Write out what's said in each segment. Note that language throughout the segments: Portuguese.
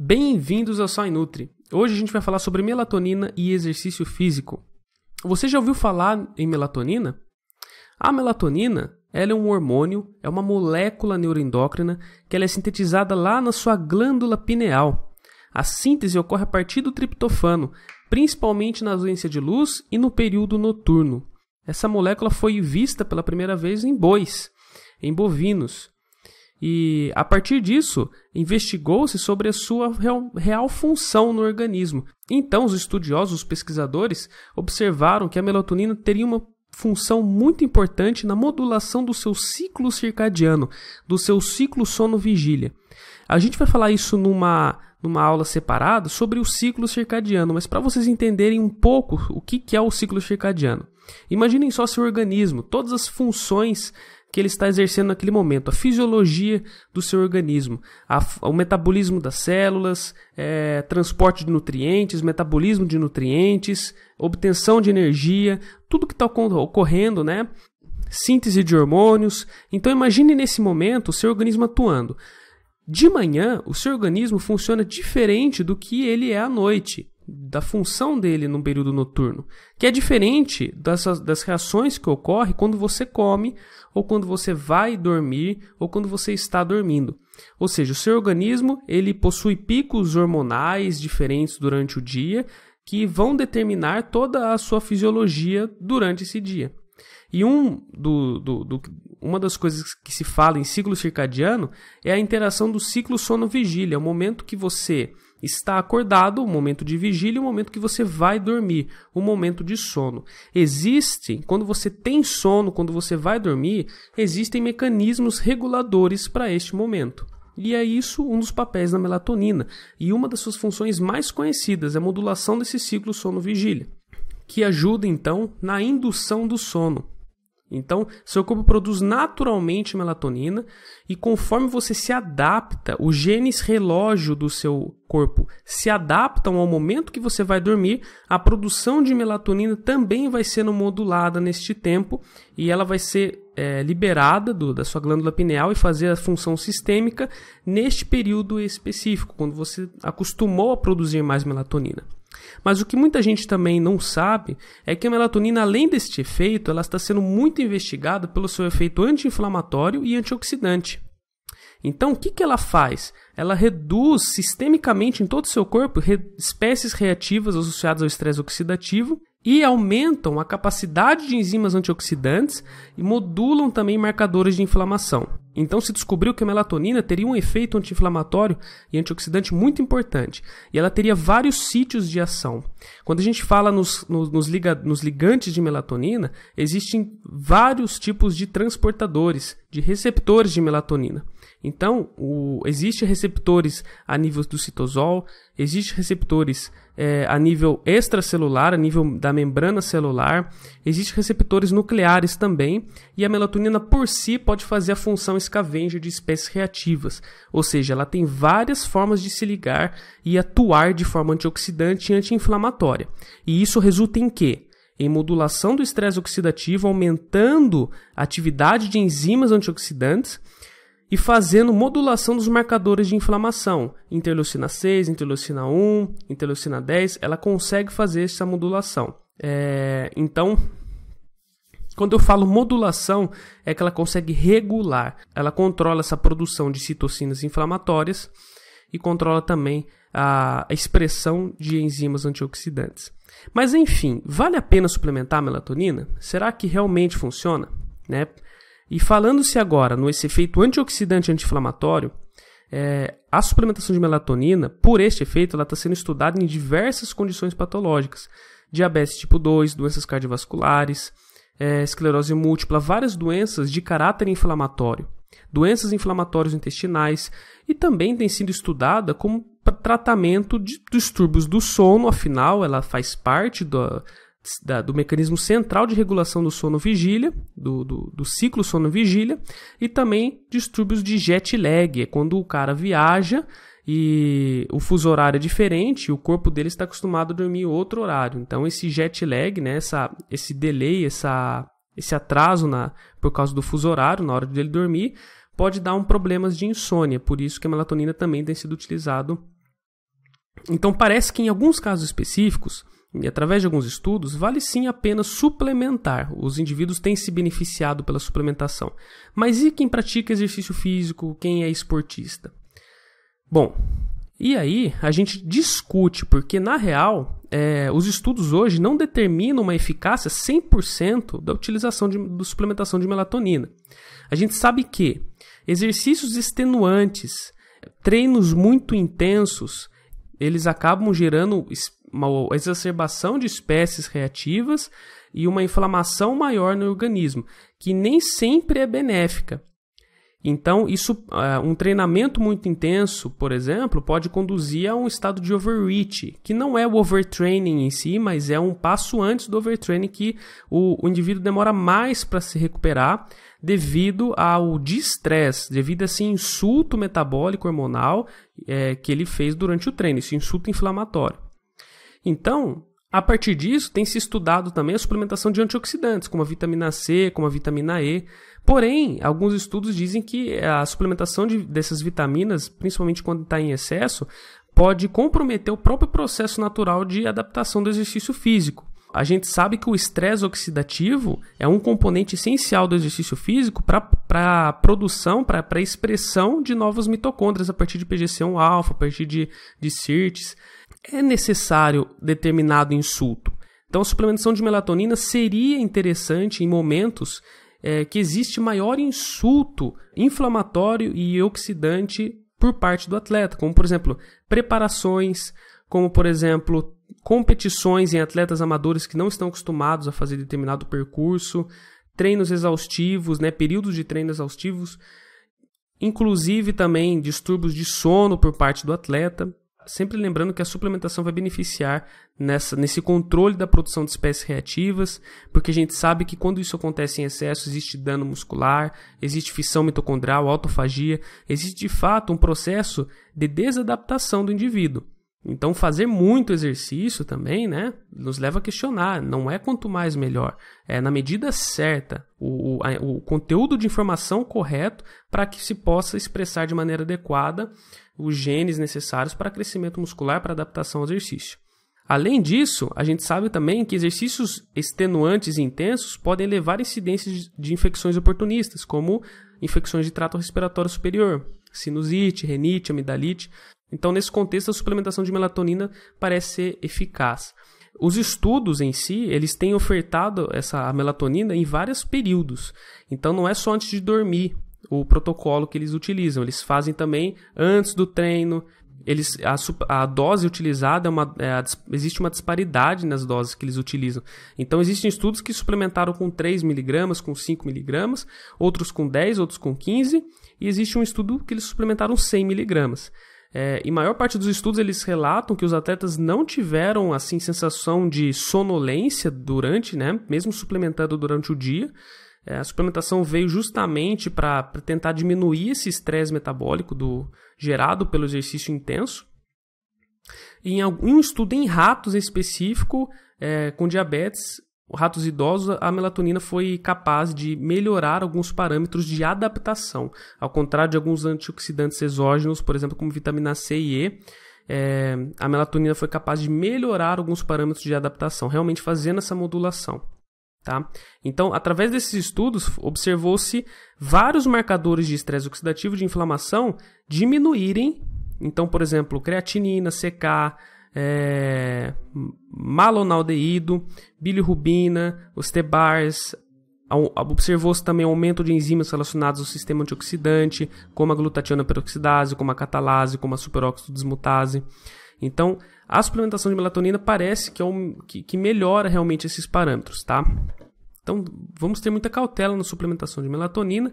Bem-vindos ao Sai Nutri. Hoje a gente vai falar sobre melatonina e exercício físico. Você já ouviu falar em melatonina? A melatonina ela é um hormônio, é uma molécula neuroendócrina que ela é sintetizada lá na sua glândula pineal. A síntese ocorre a partir do triptofano, principalmente na ausência de luz e no período noturno. Essa molécula foi vista pela primeira vez em bois, em bovinos. E a partir disso, investigou-se sobre a sua real, real, função no organismo. Então, os estudiosos, os pesquisadores, observaram que a melatonina teria uma função muito importante na modulação do seu ciclo circadiano, do seu ciclo sono-vigília. A gente vai falar isso numa, numa aula separada sobre o ciclo circadiano, mas para vocês entenderem um pouco o que, que é o ciclo circadiano. Imaginem só seu organismo, todas as funções que ele está exercendo naquele momento, a fisiologia do seu organismo, a, o metabolismo das células, é, transporte de nutrientes, metabolismo de nutrientes, obtenção de energia, tudo que está ocorrendo, né? Síntese de hormônios. Então imagine nesse momento o seu organismo atuando. De manhã, o seu organismo funciona diferente do que ele é à noite da função dele no período noturno, que é diferente dessas, das reações que ocorre quando você come ou quando você vai dormir, ou quando você está dormindo. Ou seja, o seu organismo ele possui picos hormonais diferentes durante o dia que vão determinar toda a sua fisiologia durante esse dia. E um do, do, do, uma das coisas que se fala em ciclo circadiano é a interação do ciclo sono-vigília, é o momento que você está acordado, o momento de vigília, o momento que você vai dormir, o momento de sono. Existe, quando você tem sono, quando você vai dormir, existem mecanismos reguladores para este momento. E é isso um dos papéis da melatonina, e uma das suas funções mais conhecidas é a modulação desse ciclo sono-vigília, que ajuda então na indução do sono. Então, seu corpo produz naturalmente melatonina e conforme você se adapta, os genes relógio do seu corpo se adaptam ao momento que você vai dormir, a produção de melatonina também vai sendo modulada neste tempo e ela vai ser é, liberada do, da sua glândula pineal e fazer a função sistêmica neste período específico, quando você acostumou a produzir mais melatonina. Mas o que muita gente também não sabe é que a melatonina, além deste efeito, ela está sendo muito investigada pelo seu efeito anti-inflamatório e antioxidante. Então, o que, que ela faz? Ela reduz sistemicamente em todo o seu corpo espécies reativas associadas ao estresse oxidativo e aumentam a capacidade de enzimas antioxidantes e modulam também marcadores de inflamação. Então se descobriu que a melatonina teria um efeito anti-inflamatório e antioxidante muito importante, e ela teria vários sítios de ação. Quando a gente fala nos, nos, nos, liga, nos ligantes de melatonina, existem vários tipos de transportadores, de receptores de melatonina. Então, o, existe receptores a nível do citosol, existe receptores é, a nível extracelular, a nível da membrana celular, existe receptores nucleares também, e a melatonina por si pode fazer a função scavenger de espécies reativas, ou seja, ela tem várias formas de se ligar e atuar de forma antioxidante e anti-inflamatória. E isso resulta em quê? Em modulação do estresse oxidativo, aumentando a atividade de enzimas antioxidantes e fazendo modulação dos marcadores de inflamação, interleucina 6, interleucina 1, interleucina 10, ela consegue fazer essa modulação. É, então, quando eu falo modulação, é que ela consegue regular, ela controla essa produção de citocinas inflamatórias e controla também a expressão de enzimas antioxidantes. Mas enfim, vale a pena suplementar a melatonina? Será que realmente funciona? Né? E falando-se agora nesse efeito antioxidante anti-inflamatório, é, a suplementação de melatonina, por este efeito, ela está sendo estudada em diversas condições patológicas. Diabetes tipo 2, doenças cardiovasculares, é, esclerose múltipla, várias doenças de caráter inflamatório, doenças inflamatórias intestinais, e também tem sido estudada como tratamento de distúrbios do sono, afinal, ela faz parte do, da, do mecanismo central de regulação do sono-vigília, do, do, do, ciclo sono-vigília, e também distúrbios de jet lag, é quando o cara viaja e o fuso horário é diferente, o corpo dele está acostumado a dormir outro horário. Então esse jet lag, né, essa, esse delay, essa, esse atraso na, por causa do fuso horário na hora dele dormir, pode dar um problemas de insônia. Por isso que a melatonina também tem sido utilizado. Então parece que em alguns casos específicos e através de alguns estudos, vale sim a pena suplementar. Os indivíduos têm se beneficiado pela suplementação. Mas e quem pratica exercício físico, quem é esportista? Bom, e aí a gente discute, porque na real, é, os estudos hoje não determinam uma eficácia 100% da utilização de, da suplementação de melatonina. A gente sabe que exercícios extenuantes, treinos muito intensos, eles acabam gerando uma exacerbação de espécies reativas e uma inflamação maior no organismo, que nem sempre é benéfica. Então, isso, eh, um treinamento muito intenso, por exemplo, pode conduzir a um estado de overreach, que não é o overtraining em si, mas é um passo antes do overtraining que o, o indivíduo demora mais para se recuperar devido ao distress, devido a esse insulto metabólico hormonal é, que ele fez durante o treino, esse insulto inflamatório. Então, a partir disso, tem se estudado também a suplementação de antioxidantes, como a vitamina C, como a vitamina E. Porém, alguns estudos dizem que a suplementação de, dessas vitaminas, principalmente quando está em excesso, pode comprometer o próprio processo natural de adaptação do exercício físico. A gente sabe que o estresse oxidativo é um componente essencial do exercício físico para a produção, para a expressão de novas mitocôndrias a partir de PGC1-alfa, a partir de, de CIRTs é necessário determinado insulto. Então, a suplementação de melatonina seria interessante em momentos é, que existe maior insulto inflamatório e oxidante por parte do atleta, como por exemplo preparações, como por exemplo competições em atletas amadores que não estão acostumados a fazer determinado percurso, treinos exaustivos, né, períodos de treinos exaustivos, inclusive também distúrbios de sono por parte do atleta sempre lembrando que a suplementação vai beneficiar nessa, nesse controle da produção de espécies reativas, porque a gente sabe que quando isso acontece em excesso, existe dano muscular, existe fissão mitocondrial, autofagia, existe de fato um processo de desadaptação do indivíduo. Então, fazer muito exercício também, né, nos leva a questionar. Não é quanto mais melhor, é na medida certa, o, o, o conteúdo de informação correto para que se possa expressar de maneira adequada os genes necessários para crescimento muscular, para adaptação ao exercício. Além disso, a gente sabe também que exercícios extenuantes e intensos podem levar a incidências de infecções oportunistas, como infecções de trato respiratório superior, sinusite, renite, amidalite, então, nesse contexto, a suplementação de melatonina parece ser eficaz. Os estudos em si, eles têm ofertado essa melatonina em vários períodos. Então, não é só antes de dormir o protocolo que eles utilizam. Eles fazem também antes do treino. Eles, a, a dose utilizada, é uma, é, existe uma disparidade nas doses que eles utilizam. Então, existem estudos que suplementaram com 3mg, com 5mg, outros com 10, outros com 15, e existe um estudo que eles suplementaram 100mg. É, e maior parte dos estudos eles relatam que os atletas não tiveram assim sensação de sonolência durante, né, mesmo suplementando durante o dia. É, a suplementação veio justamente para tentar diminuir esse estresse metabólico do, gerado pelo exercício intenso. E em algum estudo em ratos em específico é, com diabetes, ratos idosos, a melatonina foi capaz de melhorar alguns parâmetros de adaptação, ao contrário de alguns antioxidantes exógenos, por exemplo, como vitamina C e E. É, a melatonina foi capaz de melhorar alguns parâmetros de adaptação, realmente fazendo essa modulação. Tá? Então, através desses estudos, observou-se vários marcadores de estresse oxidativo de inflamação diminuírem. Então, por exemplo, creatinina, CK, é, malonaldeído, bilirrubina, os TBARs. Observou-se também aumento de enzimas relacionadas ao sistema antioxidante, como a glutationa peroxidase, como a catalase, como a superóxido desmutase. Então, a suplementação de melatonina parece que, é um, que, que melhora realmente esses parâmetros, tá? Então, vamos ter muita cautela na suplementação de melatonina.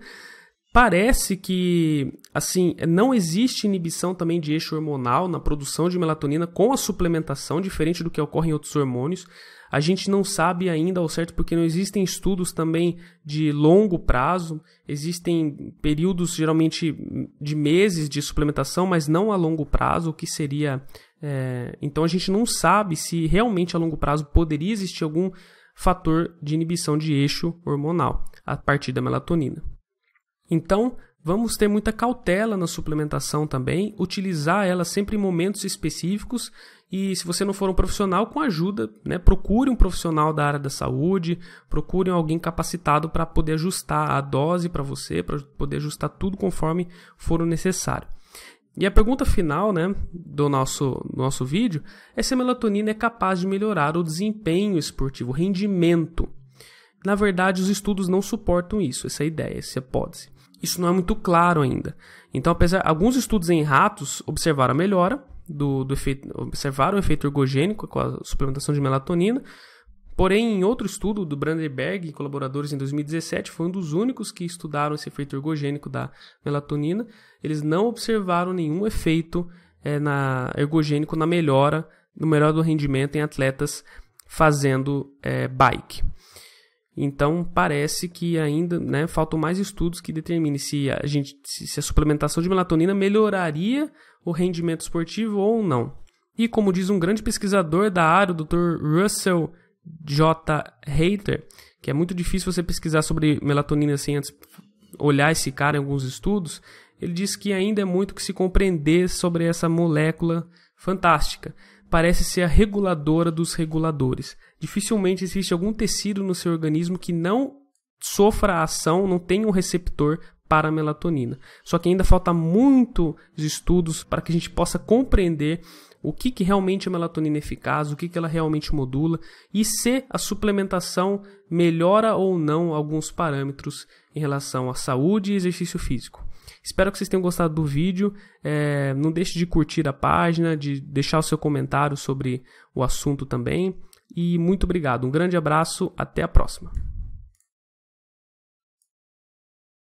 Parece que, assim, não existe inibição também de eixo hormonal na produção de melatonina com a suplementação, diferente do que ocorre em outros hormônios. A gente não sabe ainda ao certo porque não existem estudos também de longo prazo, existem períodos geralmente de meses de suplementação, mas não a longo prazo, o que seria. É... Então a gente não sabe se realmente a longo prazo poderia existir algum fator de inibição de eixo hormonal a partir da melatonina. Então, vamos ter muita cautela na suplementação também, utilizar ela sempre em momentos específicos e se você não for um profissional, com ajuda, né? procure um profissional da área da saúde, procure alguém capacitado para poder ajustar a dose para você, para poder ajustar tudo conforme for o necessário. E a pergunta final né, do nosso, nosso vídeo é se a melatonina é capaz de melhorar o desempenho esportivo, o rendimento. Na verdade, os estudos não suportam isso, essa é ideia, essa é hipótese isso não é muito claro ainda. Então, apesar, alguns estudos em ratos observaram a melhora do, do efeito, observaram o efeito ergogênico com a suplementação de melatonina. Porém, em outro estudo do Brandenberg e colaboradores em 2017, foi um dos únicos que estudaram esse efeito ergogênico da melatonina. Eles não observaram nenhum efeito é, na, ergogênico na melhora, no melhor do rendimento em atletas fazendo é, bike. Então parece que ainda né, faltam mais estudos que determinem se a, gente, se a suplementação de melatonina melhoraria o rendimento esportivo ou não. E como diz um grande pesquisador da área, o Dr. Russell J. Hater, que é muito difícil você pesquisar sobre melatonina sem antes olhar esse cara em alguns estudos, ele diz que ainda é muito que se compreender sobre essa molécula fantástica parece ser a reguladora dos reguladores. Dificilmente existe algum tecido no seu organismo que não sofra a ação, não tenha um receptor para a melatonina. Só que ainda falta muitos estudos para que a gente possa compreender o que, que realmente a é melatonina é eficaz, o que, que ela realmente modula e se a suplementação melhora ou não alguns parâmetros em relação à saúde e exercício físico. Espero que vocês tenham gostado do vídeo. É, não deixe de curtir a página, de deixar o seu comentário sobre o assunto também. E muito obrigado. Um grande abraço. Até a próxima.